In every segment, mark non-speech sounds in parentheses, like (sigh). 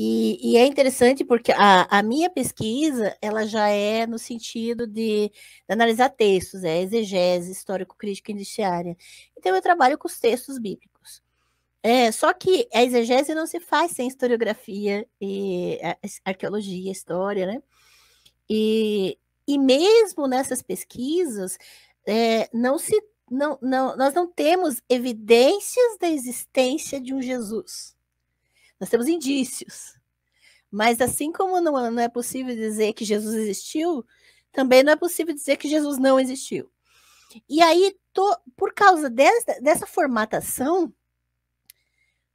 E, e, é interessante porque a, a, minha pesquisa ela já é no sentido de, de analisar textos, é exegese, histórico-crítica indiciária. Então eu trabalho com os textos bíblicos. É, só que a exegese não se faz sem historiografia e é, arqueologia, história, né? E, e mesmo nessas pesquisas, é, não se, não, não, nós não temos evidências da existência de um Jesus nós temos indícios. Mas assim como não, não é possível dizer que Jesus existiu, também não é possível dizer que Jesus não existiu. E aí, tô, por causa dessa, dessa formatação,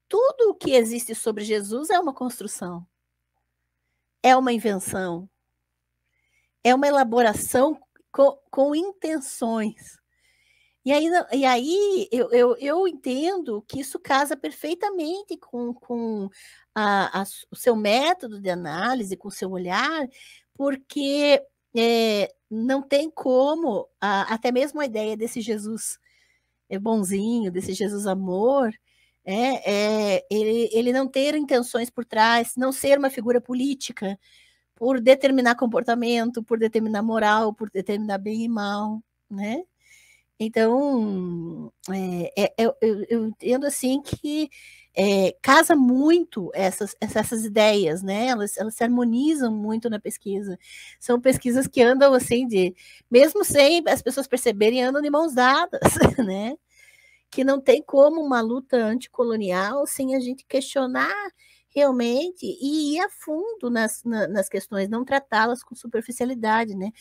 tudo o que existe sobre Jesus é uma construção, é uma invenção, é uma elaboração com, com intenções. E aí, e aí eu, eu, eu entendo que isso casa perfeitamente com, com a, a, o seu método de análise, com o seu olhar, porque é, não tem como, a, até mesmo a ideia desse Jesus é bonzinho, desse Jesus amor, é, é, ele, ele não ter intenções por trás, não ser uma figura política, por determinar comportamento, por determinar moral, por determinar bem e mal, né? Então, eh, é, é, eu, eu, entendo assim que é, casa muito essas, essas ideias, né? Elas, elas se harmonizam muito na pesquisa. São pesquisas que andam assim de, mesmo sem as pessoas perceberem, andam de mãos dadas, (laughs) né? Que não tem como uma luta anticolonial sem a gente questionar realmente e ir a fundo nas, nas questões, não tratá-las com superficialidade, né?